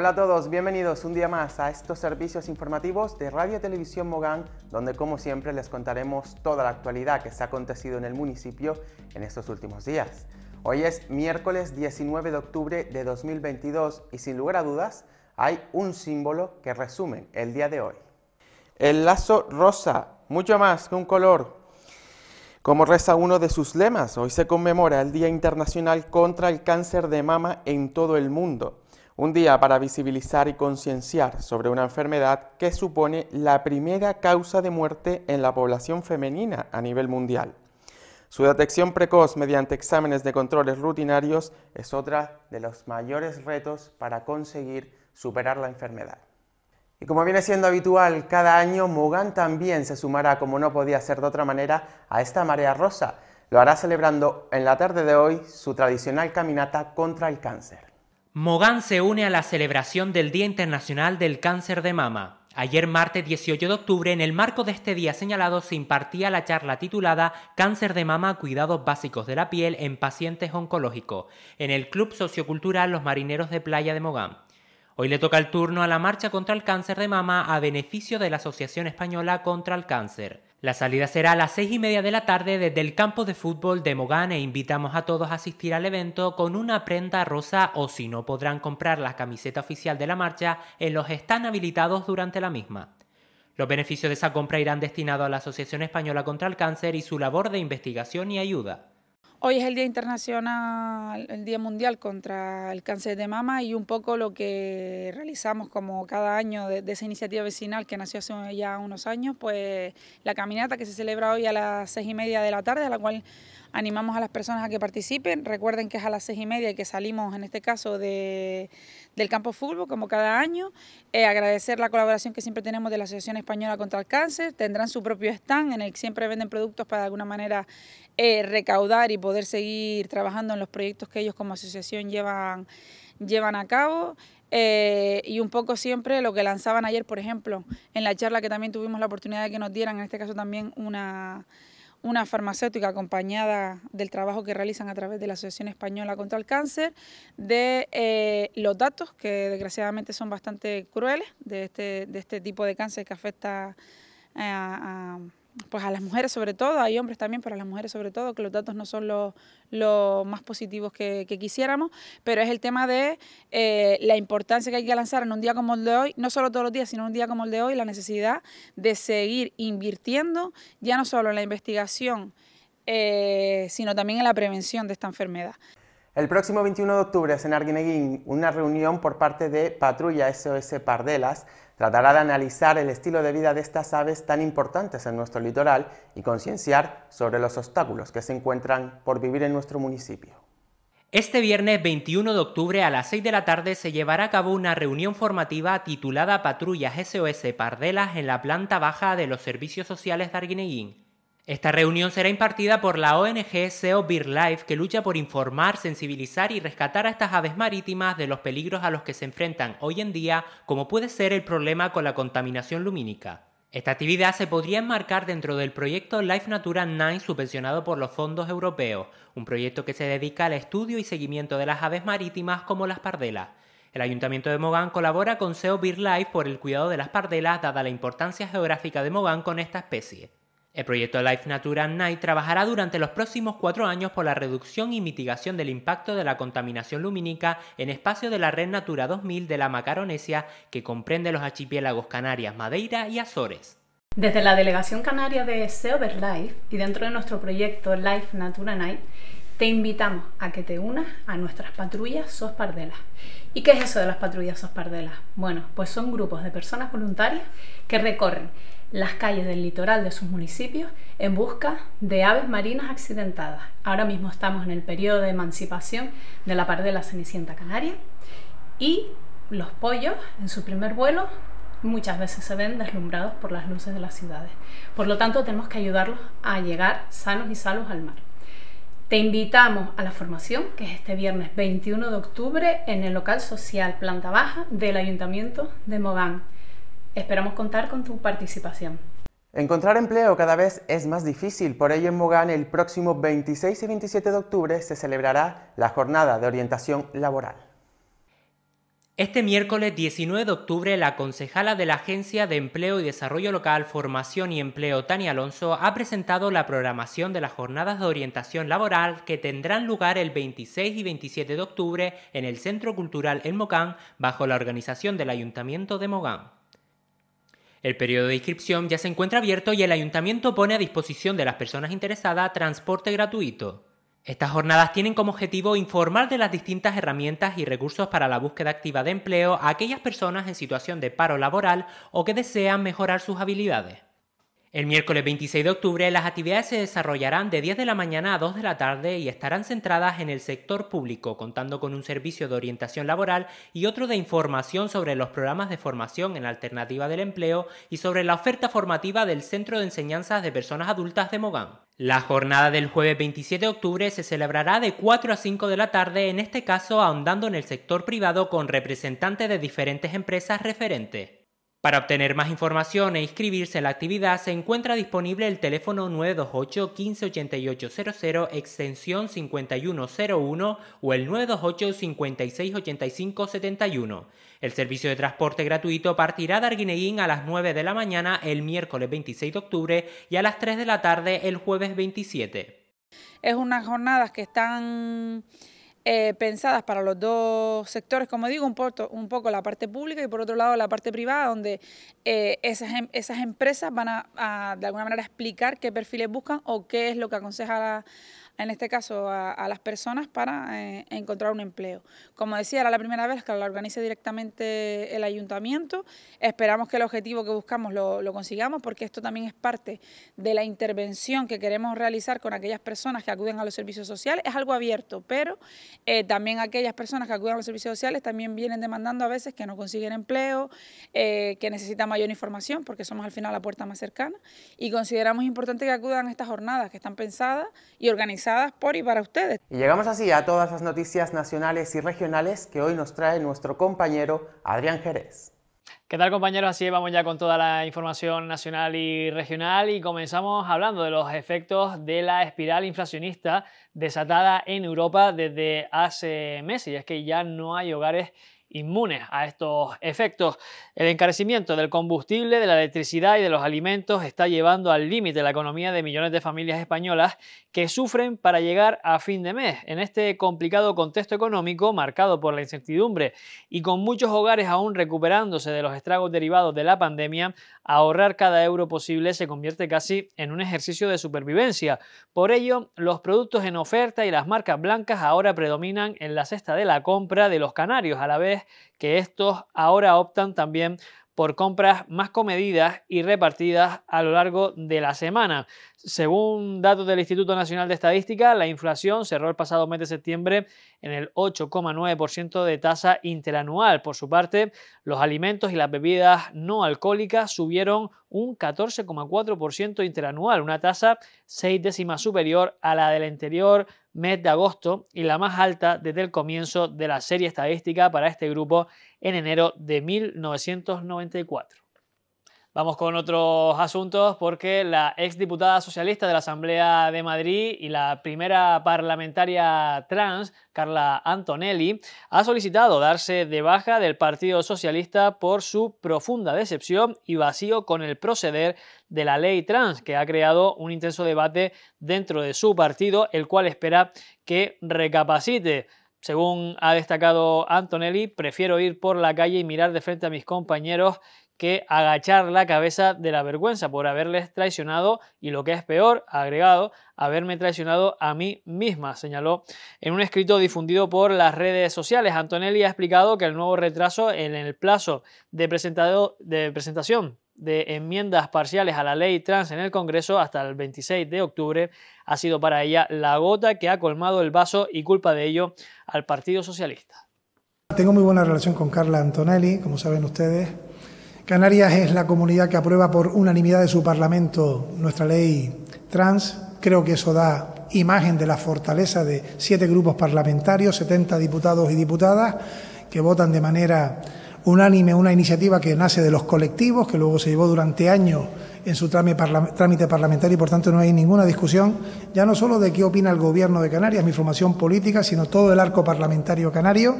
Hola a todos, bienvenidos un día más a estos servicios informativos de Radio Televisión Mogán, donde como siempre les contaremos toda la actualidad que se ha acontecido en el municipio en estos últimos días. Hoy es miércoles 19 de octubre de 2022 y sin lugar a dudas hay un símbolo que resume el día de hoy. El lazo rosa, mucho más que un color, como reza uno de sus lemas, hoy se conmemora el Día Internacional contra el Cáncer de Mama en todo el mundo. Un día para visibilizar y concienciar sobre una enfermedad que supone la primera causa de muerte en la población femenina a nivel mundial. Su detección precoz mediante exámenes de controles rutinarios es otra de los mayores retos para conseguir superar la enfermedad. Y como viene siendo habitual cada año, Mugan también se sumará, como no podía ser de otra manera, a esta marea rosa. Lo hará celebrando en la tarde de hoy su tradicional caminata contra el cáncer. Mogán se une a la celebración del Día Internacional del Cáncer de Mama. Ayer martes 18 de octubre, en el marco de este día señalado, se impartía la charla titulada Cáncer de mama, cuidados básicos de la piel en pacientes oncológicos, en el Club Sociocultural Los Marineros de Playa de Mogán. Hoy le toca el turno a la Marcha contra el Cáncer de Mama a beneficio de la Asociación Española contra el Cáncer. La salida será a las seis y media de la tarde desde el campo de fútbol de Mogán e invitamos a todos a asistir al evento con una prenda rosa o si no podrán comprar la camiseta oficial de la marcha en los están habilitados durante la misma. Los beneficios de esa compra irán destinados a la Asociación Española contra el Cáncer y su labor de investigación y ayuda. Hoy es el Día Internacional, el Día Mundial contra el Cáncer de Mama y un poco lo que realizamos como cada año de, esa iniciativa vecinal que nació hace ya unos años, pues la caminata que se celebra hoy a las seis y media de la tarde, a la cual Animamos a las personas a que participen. Recuerden que es a las seis y media que salimos, en este caso, de, del campo fútbol, como cada año. Eh, agradecer la colaboración que siempre tenemos de la Asociación Española contra el Cáncer. Tendrán su propio stand en el que siempre venden productos para de alguna manera eh, recaudar y poder seguir trabajando en los proyectos que ellos como asociación llevan, llevan a cabo. Eh, y un poco siempre lo que lanzaban ayer, por ejemplo, en la charla que también tuvimos la oportunidad de que nos dieran, en este caso también una una farmacéutica acompañada del trabajo que realizan a través de la Asociación Española contra el Cáncer, de eh, los datos que desgraciadamente son bastante crueles de este, de este tipo de cáncer que afecta eh, a pues a las mujeres sobre todo, hay hombres también, pero a las mujeres sobre todo, que los datos no son los más positivos que, quisiéramos, pero es el tema de eh, la importancia que hay que lanzar en un día como el de hoy, no solo todos los días, sino en un día como el de hoy, la necesidad de seguir invirtiendo ya no solo en la investigación, eh, sino también en la prevención de esta enfermedad. El próximo 21 de octubre es en Arguineguín una reunión por parte de Patrulla SOS Pardelas Tratará de analizar el estilo de vida de estas aves tan importantes en nuestro litoral y concienciar sobre los obstáculos que se encuentran por vivir en nuestro municipio. Este viernes 21 de octubre a las 6 de la tarde se llevará a cabo una reunión formativa titulada Patrullas SOS Pardelas en la planta baja de los Servicios Sociales de Arguineguín. Esta reunión será impartida por la ONG SEO Life, que lucha por informar, sensibilizar y rescatar a estas aves marítimas de los peligros a los que se enfrentan hoy en día, como puede ser el problema con la contaminación lumínica. Esta actividad se podría enmarcar dentro del proyecto Life Natura 9 subvencionado por los fondos europeos, un proyecto que se dedica al estudio y seguimiento de las aves marítimas como las pardelas. El Ayuntamiento de Mogán colabora con SEO Life por el cuidado de las pardelas dada la importancia geográfica de Mogán con esta especie. El proyecto Life Natura Night trabajará durante los próximos cuatro años por la reducción y mitigación del impacto de la contaminación lumínica en espacios de la red Natura 2000 de la Macaronesia, que comprende los archipiélagos Canarias, Madeira y Azores. Desde la Delegación Canaria de Seover Life y dentro de nuestro proyecto Life Natura Night, te invitamos a que te unas a nuestras patrullas Pardelas. ¿Y qué es eso de las patrullas Pardelas? Bueno, pues son grupos de personas voluntarias que recorren las calles del litoral de sus municipios en busca de aves marinas accidentadas. Ahora mismo estamos en el periodo de emancipación de la de par la cenicienta canaria y los pollos en su primer vuelo muchas veces se ven deslumbrados por las luces de las ciudades. Por lo tanto, tenemos que ayudarlos a llegar sanos y salvos al mar. Te invitamos a la formación, que es este viernes 21 de octubre, en el local social Planta Baja del Ayuntamiento de Mogán. Esperamos contar con tu participación. Encontrar empleo cada vez es más difícil, por ello en Mogán el próximo 26 y 27 de octubre se celebrará la jornada de orientación laboral. Este miércoles 19 de octubre, la concejala de la Agencia de Empleo y Desarrollo Local, Formación y Empleo, Tania Alonso, ha presentado la programación de las jornadas de orientación laboral que tendrán lugar el 26 y 27 de octubre en el Centro Cultural en Mogán, bajo la organización del Ayuntamiento de Mogán. El periodo de inscripción ya se encuentra abierto y el ayuntamiento pone a disposición de las personas interesadas transporte gratuito. Estas jornadas tienen como objetivo informar de las distintas herramientas y recursos para la búsqueda activa de empleo a aquellas personas en situación de paro laboral o que desean mejorar sus habilidades. El miércoles 26 de octubre las actividades se desarrollarán de 10 de la mañana a 2 de la tarde y estarán centradas en el sector público, contando con un servicio de orientación laboral y otro de información sobre los programas de formación en alternativa del empleo y sobre la oferta formativa del Centro de Enseñanzas de Personas Adultas de Mogán. La jornada del jueves 27 de octubre se celebrará de 4 a 5 de la tarde, en este caso ahondando en el sector privado con representantes de diferentes empresas referentes. Para obtener más información e inscribirse en la actividad se encuentra disponible el teléfono 928 158800 extensión 5101 o el 928 568571. El servicio de transporte gratuito partirá de Arguineguín a las 9 de la mañana el miércoles 26 de octubre y a las 3 de la tarde el jueves 27. Es unas jornadas que están eh, pensadas para los dos sectores, como digo, un, un poco la parte pública y por otro lado la parte privada, donde eh, em, esas, empresas van a, de alguna manera explicar qué perfiles buscan o qué es lo que aconseja la en este caso a, las personas para eh, encontrar un empleo. Como decía, era la primera vez que lo organice directamente el ayuntamiento, esperamos que el objetivo que buscamos lo, consigamos porque esto también es parte de la intervención que queremos realizar con aquellas personas que acuden a los servicios sociales, es algo abierto, pero eh, también aquellas personas que acuden a los servicios sociales también vienen demandando a veces que no consiguen empleo, eh, que necesitan mayor información porque somos al final la puerta más cercana y consideramos importante que acudan a estas jornadas que están pensadas y organizadas por y para ustedes. Y llegamos así a todas las noticias nacionales y regionales que hoy nos trae nuestro compañero Adrián Jerez. ¿Qué tal compañeros? Así vamos ya con toda la información nacional y regional y comenzamos hablando de los efectos de la espiral inflacionista desatada en Europa desde hace meses. Y es que ya no hay hogares inmunes a estos efectos. El encarecimiento del combustible, de la electricidad y de los alimentos está llevando al límite la economía de millones de familias españolas que sufren para llegar a fin de mes. En este complicado contexto económico marcado por la incertidumbre y con muchos hogares aún recuperándose de los estragos derivados de la pandemia, ahorrar cada euro posible se convierte casi en un ejercicio de supervivencia. Por ello, los productos en oferta y las marcas blancas ahora predominan en la cesta de la compra de los canarios, a la vez que estos ahora optan también por compras más comedidas y repartidas a lo largo de la semana. Según datos del Instituto Nacional de Estadística, la inflación cerró el pasado mes de septiembre en el 8,9% de tasa interanual. Por su parte, los alimentos y las bebidas no alcohólicas subieron un 14,4% interanual, una tasa seis décimas superior a la del anterior mes de agosto y la más alta desde el comienzo de la serie estadística para este grupo en enero de 1994. Vamos con otros asuntos porque la exdiputada socialista de la Asamblea de Madrid y la primera parlamentaria trans, Carla Antonelli, ha solicitado darse de baja del Partido Socialista por su profunda decepción y vacío con el proceder de la ley trans, que ha creado un intenso debate dentro de su partido, el cual espera que recapacite. Según ha destacado Antonelli, prefiero ir por la calle y mirar de frente a mis compañeros que agachar la cabeza de la vergüenza por haberles traicionado y lo que es peor, agregado, haberme traicionado a mí misma, señaló en un escrito difundido por las redes sociales. Antonelli ha explicado que el nuevo retraso en el plazo de, de presentación de enmiendas parciales a la ley trans en el Congreso hasta el 26 de octubre ha sido para ella la gota que ha colmado el vaso y culpa de ello al Partido Socialista. Tengo muy buena relación con Carla Antonelli, como saben ustedes. Canarias es la comunidad que aprueba por unanimidad de su Parlamento nuestra ley trans. Creo que eso da imagen de la fortaleza de siete grupos parlamentarios, 70 diputados y diputadas que votan de manera unánime una iniciativa que nace de los colectivos, que luego se llevó durante años en su trámite parlamentario y por tanto no hay ninguna discusión, ya no solo de qué opina el Gobierno de Canarias, mi formación política, sino todo el arco parlamentario canario.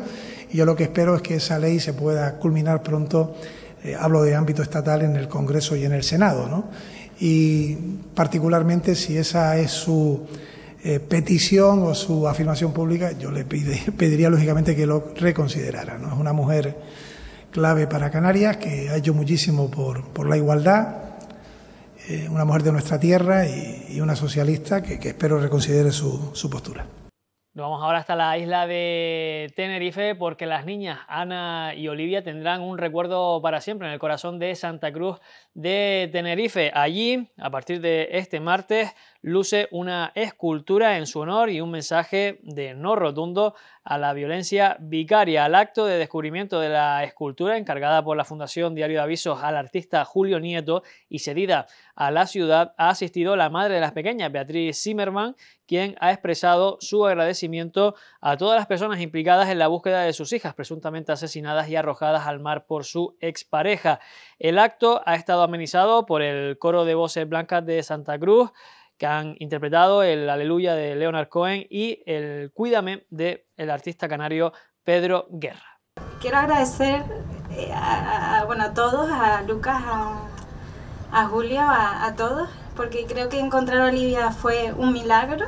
Y yo lo que espero es que esa ley se pueda culminar pronto, eh, hablo de ámbito estatal, en el Congreso y en el Senado. ¿no? Y particularmente si esa es su eh, petición o su afirmación pública, yo le pediría lógicamente que lo reconsiderara. ¿no? Es una mujer clave para Canarias, que ha hecho muchísimo por, la igualdad, eh, una mujer de nuestra tierra y, una socialista que, espero reconsidere su, su postura. Nos vamos ahora hasta la isla de Tenerife porque las niñas Ana y Olivia tendrán un recuerdo para siempre en el corazón de Santa Cruz de Tenerife. Allí, a partir de este martes, luce una escultura en su honor y un mensaje de no rotundo a la violencia vicaria. Al acto de descubrimiento de la escultura encargada por la Fundación Diario de Avisos al artista Julio Nieto y cedida a la ciudad ha asistido la madre de las pequeñas, Beatriz Zimmerman, quien ha expresado su agradecimiento a todas las personas implicadas en la búsqueda de sus hijas, presuntamente asesinadas y arrojadas al mar por su expareja. El acto ha estado amenizado por el coro de voces blancas de Santa Cruz, que han interpretado el Aleluya de Leonard Cohen y el Cuídame de artista canario Pedro Guerra. Quiero agradecer eh, a, todos, a Lucas, a, Julio, a todos, porque creo que encontrar a Olivia fue un milagro.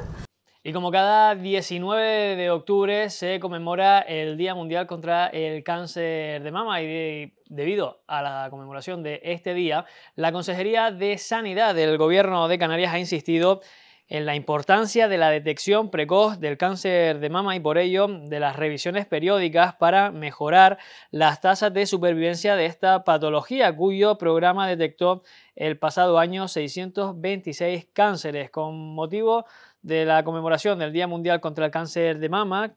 Y como cada 19 de octubre se conmemora el Día Mundial contra el Cáncer de Mama y debido a la conmemoración de este día, la Consejería de Sanidad del Gobierno de Canarias ha insistido en la importancia de la detección precoz del cáncer de mama y por ello de las revisiones periódicas para mejorar las tasas de supervivencia de esta patología, cuyo programa detectó el pasado año 626 cánceres con motivo de la conmemoración del Día Mundial contra el Cáncer de Mama,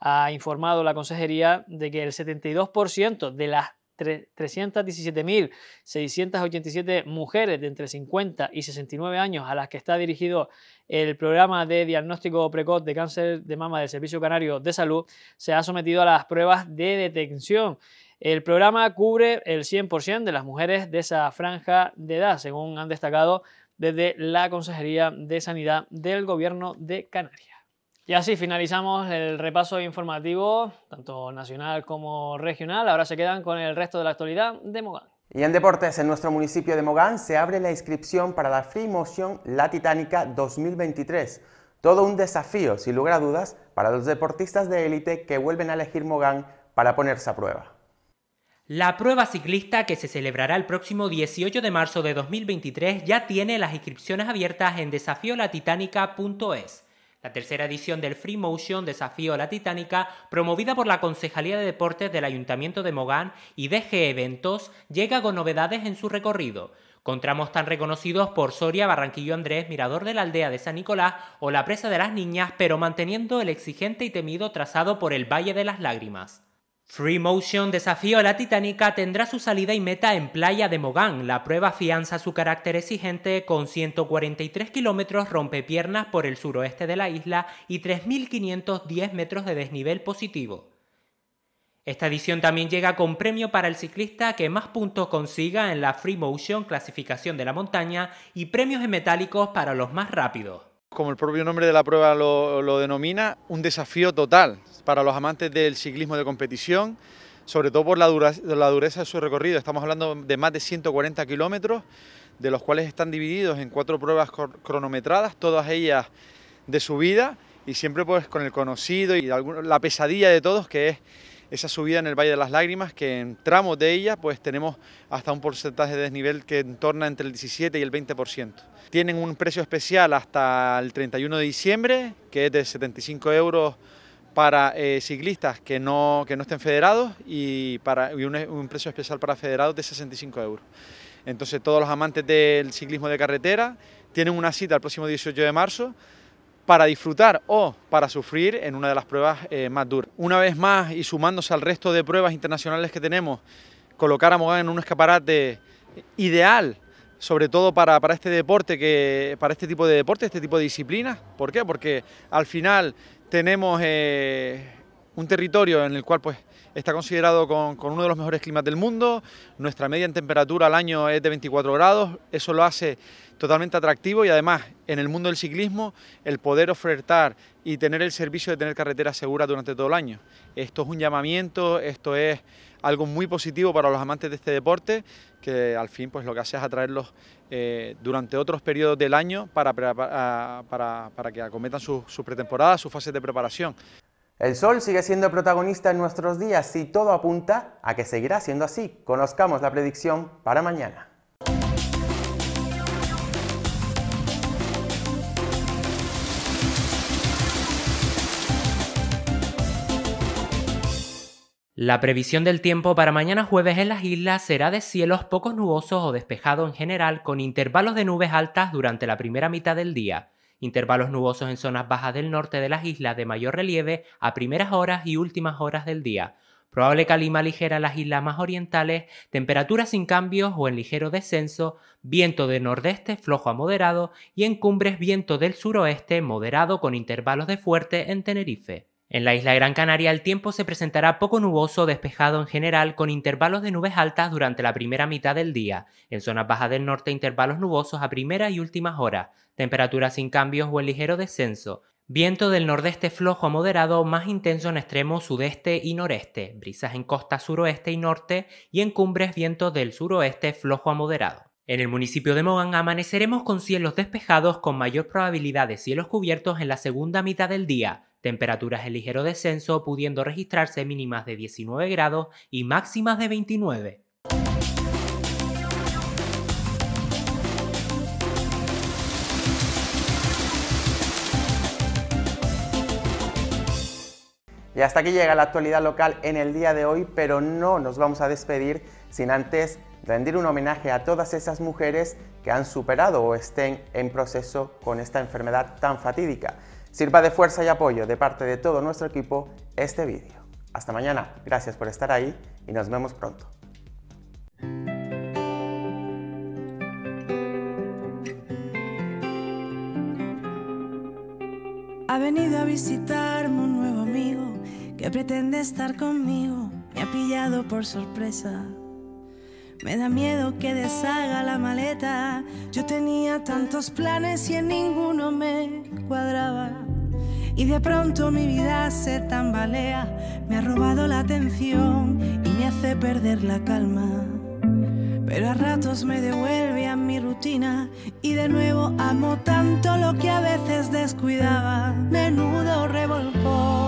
ha informado la Consejería de que el 72% de las 317.687 mujeres de entre 50 y 69 años a las que está dirigido el programa de diagnóstico precoz de cáncer de mama del Servicio Canario de Salud se ha sometido a las pruebas de detección. El programa cubre el 100% de las mujeres de esa franja de edad, según han destacado desde la Consejería de Sanidad del Gobierno de Canarias. Y así finalizamos el repaso informativo, tanto nacional como regional. Ahora se quedan con el resto de la actualidad de Mogán. Y en deportes, en nuestro municipio de Mogán se abre la inscripción para la Free Motion La Titánica 2023. Todo un desafío, sin lugar a dudas, para los deportistas de élite que vuelven a elegir Mogán para ponerse a prueba. La prueba ciclista que se celebrará el próximo 18 de marzo de 2023 ya tiene las inscripciones abiertas en desafiolatitanica.es. La tercera edición del Free Motion Desafío La Titánica, promovida por la Concejalía de Deportes del Ayuntamiento de Mogán y DG Eventos, llega con novedades en su recorrido. Con tramos tan reconocidos por Soria, Barranquillo Andrés, Mirador de la Aldea de San Nicolás o la Presa de las Niñas, pero manteniendo el exigente y temido trazado por el Valle de las Lágrimas. Free Motion Desafío a la Titánica tendrá su salida y meta en Playa de Mogán. La prueba afianza su carácter exigente con 143 kilómetros rompepiernas por el suroeste de la isla y 3.510 metros de desnivel positivo. Esta edición también llega con premio para el ciclista que más puntos consiga en la Free Motion clasificación de la montaña y premios en metálicos para los más rápidos como el propio nombre de la prueba lo, denomina, un desafío total para los amantes del ciclismo de competición, sobre todo por la, dureza de su recorrido. Estamos hablando de más de 140 kilómetros, de los cuales están divididos en cuatro pruebas cronometradas, todas ellas de subida y siempre pues con el conocido y la pesadilla de todos que es esa subida en el Valle de las Lágrimas, que en tramos de ella pues tenemos hasta un porcentaje de desnivel que entorna entre el 17 y el 20%. Tienen un precio especial hasta el 31 de diciembre, que es de 75 euros para eh, ciclistas que no, que no estén federados y, para, un, un, precio especial para federados de 65 euros. Entonces todos los amantes del ciclismo de carretera tienen una cita el próximo 18 de marzo para disfrutar o para sufrir en una de las pruebas eh, más duras. Una vez más y sumándose al resto de pruebas internacionales que tenemos, colocar a Mogán en un escaparate ideal, sobre todo para, este deporte, que, para este tipo de deporte, este tipo de disciplinas. ¿Por qué? Porque al final tenemos eh, un territorio en el cual pues está considerado con, uno de los mejores climas del mundo, nuestra media en temperatura al año es de 24 grados, eso lo hace totalmente atractivo y además en el mundo del ciclismo el poder ofertar y tener el servicio de tener carretera segura durante todo el año. Esto es un llamamiento, esto es algo muy positivo para los amantes de este deporte, que al fin pues lo que hace es atraerlos eh, durante otros periodos del año para, para, que acometan su pretemporada, su fase de preparación. El Sol sigue siendo protagonista en nuestros días y todo apunta a que seguirá siendo así. Conozcamos la predicción para mañana. La previsión del tiempo para mañana jueves en las islas será de cielos poco nubosos o despejado en general, con intervalos de nubes altas durante la primera mitad del día intervalos nubosos en zonas bajas del norte de las islas de mayor relieve a primeras horas y últimas horas del día. Probable calima ligera en las islas más orientales, temperaturas sin cambios o en ligero descenso, viento de nordeste flojo a moderado y en cumbres viento del suroeste moderado con intervalos de fuerte en Tenerife. En la isla Gran Canaria el tiempo se presentará poco nuboso, despejado en general, con intervalos de nubes altas durante la primera mitad del día. En zonas bajas del norte intervalos nubosos a primera y últimas horas. Temperaturas sin cambios o en ligero descenso. Viento del nordeste flojo a moderado, más intenso en extremo sudeste y noreste. Brisas en costa suroeste y norte y en cumbres viento del suroeste flojo a moderado. En el municipio de Mogán amaneceremos con cielos despejados con mayor probabilidad de cielos cubiertos en la segunda mitad del día temperaturas en ligero descenso pudiendo registrarse mínimas de 19 grados y máximas de 29. Y hasta aquí llega la actualidad local en el día de hoy, pero no nos vamos a despedir sin antes rendir un homenaje a todas esas mujeres que han superado o estén en proceso con esta enfermedad tan fatídica sirva de fuerza y apoyo de parte de todo nuestro equipo este vídeo. Hasta mañana, gracias por estar ahí y nos vemos pronto. Ha venido a visitarme un nuevo amigo que pretende estar conmigo. Me ha pillado por sorpresa. Me da miedo que deshaga la maleta. Yo tenía tantos planes y en ninguno me cuadraba y de pronto mi vida se tambalea, me ha robado la atención y me hace perder la calma. Pero a ratos me devuelve a mi rutina y de nuevo amo tanto lo que a veces descuidaba. Menudo revolcón.